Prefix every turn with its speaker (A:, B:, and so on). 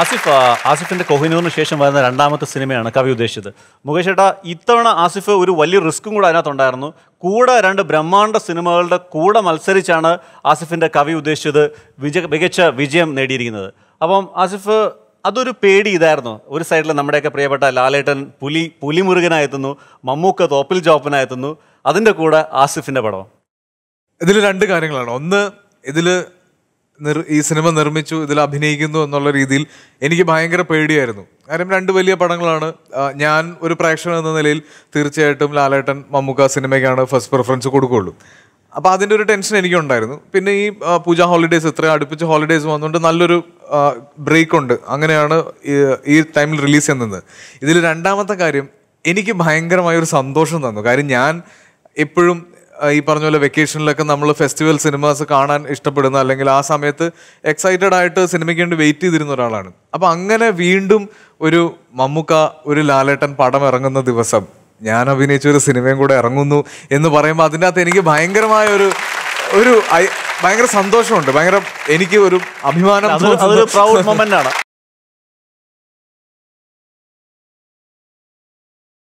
A: ആസിഫ് ആസിഫിന്റെ കൊഹിനൂറിന് ശേഷം വരുന്ന രണ്ടാമത്തെ സിനിമയാണ് കവി ഉദ്ദേശിച്ചത് മുകേഷ് ഏട്ടാ ഇത്തവണ ആസിഫ് ഒരു വലിയ റിസ്ക്കും കൂടെ അതിനകത്തുണ്ടായിരുന്നു കൂടെ രണ്ട് ബ്രഹ്മാണ്ഡ സിനിമകളുടെ കൂടെ മത്സരിച്ചാണ് ആസിഫിന്റെ കവി ഉദ്ദേശിച്ചത് വിജയ മികച്ച വിജയം നേടിയിരിക്കുന്നത് അപ്പം ആസിഫ് അതൊരു പേടി ഇതായിരുന്നു ഒരു സൈഡിൽ നമ്മുടെയൊക്കെ പ്രിയപ്പെട്ട ലാലേട്ടൻ പുലി പുലിമുരുകനായെത്തുന്നു
B: മമ്മൂക്ക തോപ്പിൽ ജോപ്പനായെത്തുന്നു അതിൻ്റെ കൂടെ ആസിഫിൻ്റെ പടം ഇതിൽ രണ്ട് കാര്യങ്ങളാണ് ഒന്ന് ഇതിൽ ഈ സിനിമ നിർമ്മിച്ചു ഇതിൽ അഭിനയിക്കുന്നു എന്നുള്ള രീതിയിൽ എനിക്ക് ഭയങ്കര പേടിയായിരുന്നു കാര്യം രണ്ട് വലിയ പടങ്ങളാണ് ഞാൻ ഒരു പ്രേക്ഷകൻ എന്ന നിലയിൽ തീർച്ചയായിട്ടും ലാലേട്ടൻ മമ്മൂക്ക സിനിമയ്ക്കാണ് ഫസ്റ്റ് പ്രിഫറൻസ് കൊടുക്കുകയുള്ളൂ അപ്പോൾ അതിൻ്റെ ഒരു ടെൻഷൻ എനിക്കുണ്ടായിരുന്നു പിന്നെ ഈ പൂജ ഹോളിഡേയ്സ് ഇത്ര അടുപ്പിച്ച് ഹോളിഡേയ്സ് വന്നുകൊണ്ട് നല്ലൊരു ബ്രേക്ക് ഉണ്ട് അങ്ങനെയാണ് ഈ ടൈമിൽ റിലീസ് ചെയ്യുന്നത് ഇതിൽ രണ്ടാമത്തെ കാര്യം എനിക്ക് ഭയങ്കരമായ ഒരു സന്തോഷം തന്നു കാര്യം ഞാൻ എപ്പോഴും ഈ പറഞ്ഞ പോലെ വെക്കേഷനിലൊക്കെ നമ്മൾ ഫെസ്റ്റിവൽ സിനിമാസ് കാണാൻ ഇഷ്ടപ്പെടുന്ന അല്ലെങ്കിൽ ആ സമയത്ത് എക്സൈറ്റഡ് ആയിട്ട് സിനിമയ്ക്ക് വേണ്ടി വെയിറ്റ് ചെയ്തിരുന്ന ഒരാളാണ് അപ്പം അങ്ങനെ വീണ്ടും ഒരു മമ്മൂക്ക ഒരു ലാലേട്ടൻ പടം ഇറങ്ങുന്ന ദിവസം ഞാൻ അഭിനയിച്ച ഒരു സിനിമയും കൂടെ ഇറങ്ങുന്നു എന്ന് പറയുമ്പോൾ അതിനകത്ത് എനിക്ക് ഭയങ്കരമായ ഒരു ഒരു ഭയങ്കര സന്തോഷമുണ്ട് ഭയങ്കര എനിക്ക് ഒരു അഭിമാനം പ്രൗഡ്